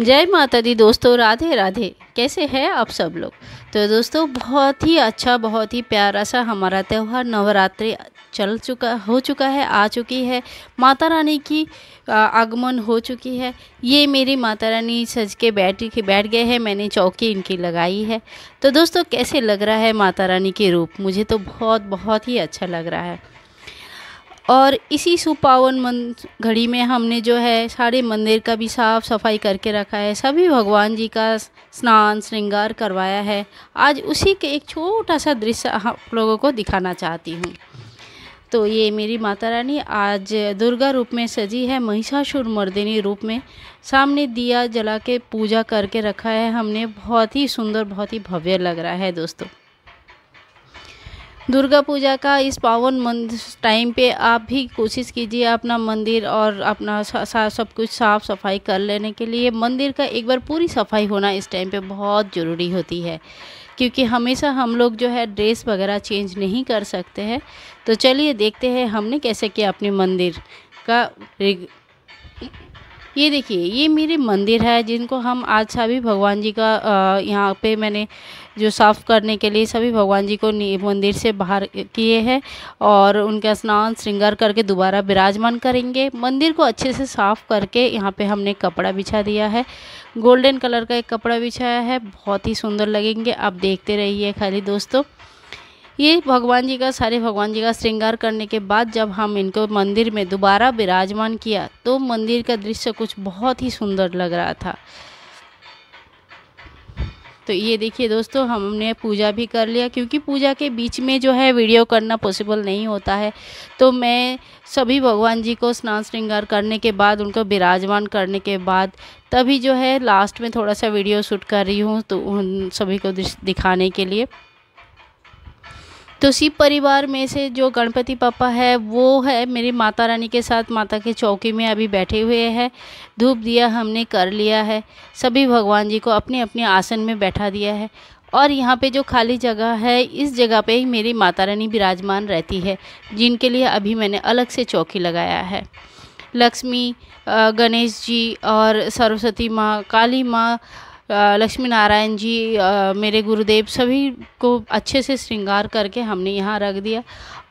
जय माता दी दोस्तों राधे राधे कैसे हैं आप सब लोग तो दोस्तों बहुत ही अच्छा बहुत ही प्यारा सा हमारा त्यौहार नवरात्रि चल चुका हो चुका है आ चुकी है माता रानी की आगमन हो चुकी है ये मेरी माता रानी सज के बैठ बैठ गए हैं मैंने चौकी इनकी लगाई है तो दोस्तों कैसे लग रहा है माता रानी के रूप मुझे तो बहुत बहुत ही अच्छा लग रहा है और इसी सुपावन मन घड़ी में हमने जो है सारे मंदिर का भी साफ सफाई करके रखा है सभी भगवान जी का स्नान श्रृंगार करवाया है आज उसी के एक छोटा सा दृश्य आप लोगों को दिखाना चाहती हूँ तो ये मेरी माता रानी आज दुर्गा रूप में सजी है महिषासुर मर्दिनी रूप में सामने दिया जला के पूजा करके रखा है हमने बहुत ही सुंदर बहुत ही भव्य लग रहा है दोस्तों दुर्गा पूजा का इस पावन मंद टाइम पे आप भी कोशिश कीजिए अपना मंदिर और अपना सब कुछ साफ़ सफाई कर लेने के लिए मंदिर का एक बार पूरी सफाई होना इस टाइम पे बहुत ज़रूरी होती है क्योंकि हमेशा हम लोग जो है ड्रेस वगैरह चेंज नहीं कर सकते हैं तो चलिए देखते हैं हमने कैसे किया अपने मंदिर का ये देखिए ये मेरे मंदिर है जिनको हम आज सभी भगवान जी का यहाँ पे मैंने जो साफ़ करने के लिए सभी भगवान जी को मंदिर से बाहर किए हैं और उनका स्नान श्रृंगार करके दोबारा विराजमान करेंगे मंदिर को अच्छे से साफ़ करके यहाँ पे हमने कपड़ा बिछा दिया है गोल्डन कलर का एक कपड़ा बिछाया है बहुत ही सुंदर लगेंगे आप देखते रहिए खाली दोस्तों ये भगवान जी का सारे भगवान जी का श्रृंगार करने के बाद जब हम इनको मंदिर में दोबारा विराजमान किया तो मंदिर का दृश्य कुछ बहुत ही सुंदर लग रहा था तो ये देखिए दोस्तों हमने पूजा भी कर लिया क्योंकि पूजा के बीच में जो है वीडियो करना पॉसिबल नहीं होता है तो मैं सभी भगवान जी को स्नान श्रृंगार करने के बाद उनको विराजमान करने के बाद तभी जो है लास्ट में थोड़ा सा वीडियो शूट कर रही हूँ तो उन सभी को दिखाने के लिए तो शिव परिवार में से जो गणपति पापा है वो है मेरी माता रानी के साथ माता के चौकी में अभी बैठे हुए हैं धूप दिया हमने कर लिया है सभी भगवान जी को अपने अपने आसन में बैठा दिया है और यहाँ पे जो खाली जगह है इस जगह पे ही मेरी माता रानी विराजमान रहती है जिनके लिए अभी मैंने अलग से चौकी लगाया है लक्ष्मी गणेश जी और सरस्वती माँ काली माँ लक्ष्मी नारायण जी मेरे गुरुदेव सभी को अच्छे से श्रृंगार करके हमने यहाँ रख दिया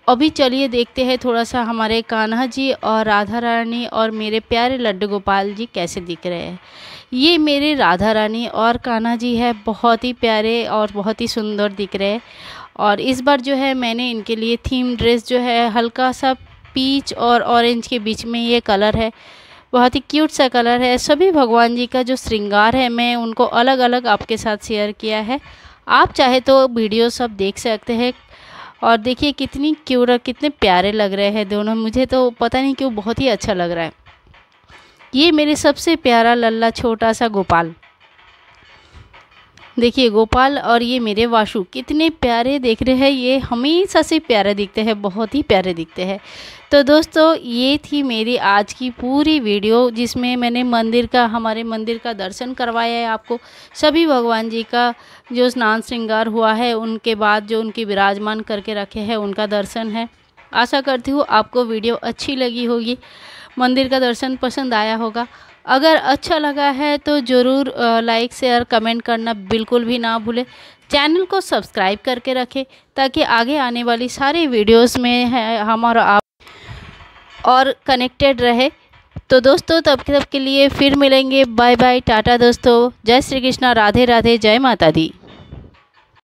अभी चलिए देखते हैं थोड़ा सा हमारे कान्हा जी और राधा रानी और मेरे प्यारे लड्डू गोपाल जी कैसे दिख रहे हैं ये मेरे राधा रानी और कान्हा जी है बहुत ही प्यारे और बहुत ही सुंदर दिख रहे हैं और इस बार जो है मैंने इनके लिए थीम ड्रेस जो है हल्का सा पीच और ऑरेंज के बीच में ये कलर है बहुत ही क्यूट सा कलर है सभी भगवान जी का जो श्रृंगार है मैं उनको अलग अलग आपके साथ शेयर किया है आप चाहे तो वीडियो सब देख सकते हैं और देखिए कितनी क्यूट और कितने प्यारे लग रहे हैं दोनों मुझे तो पता नहीं क्यों बहुत ही अच्छा लग रहा है ये मेरे सबसे प्यारा लल्ला छोटा सा गोपाल देखिए गोपाल और ये मेरे वाशु कितने प्यारे देख रहे हैं ये हमेशा से प्यारे दिखते हैं बहुत ही प्यारे दिखते हैं तो दोस्तों ये थी मेरी आज की पूरी वीडियो जिसमें मैंने मंदिर का हमारे मंदिर का दर्शन करवाया है आपको सभी भगवान जी का जो स्नान श्रृंगार हुआ है उनके बाद जो उनके विराजमान करके रखे हैं उनका दर्शन है आशा करती हूँ आपको वीडियो अच्छी लगी होगी मंदिर का दर्शन पसंद आया होगा अगर अच्छा लगा है तो ज़रूर लाइक शेयर कमेंट करना बिल्कुल भी ना भूलें चैनल को सब्सक्राइब करके रखें ताकि आगे आने वाली सारी वीडियोस में है हम और आप और कनेक्टेड रहे तो दोस्तों तब तब के लिए फिर मिलेंगे बाय बाय टाटा दोस्तों जय श्री कृष्णा राधे राधे जय माता दी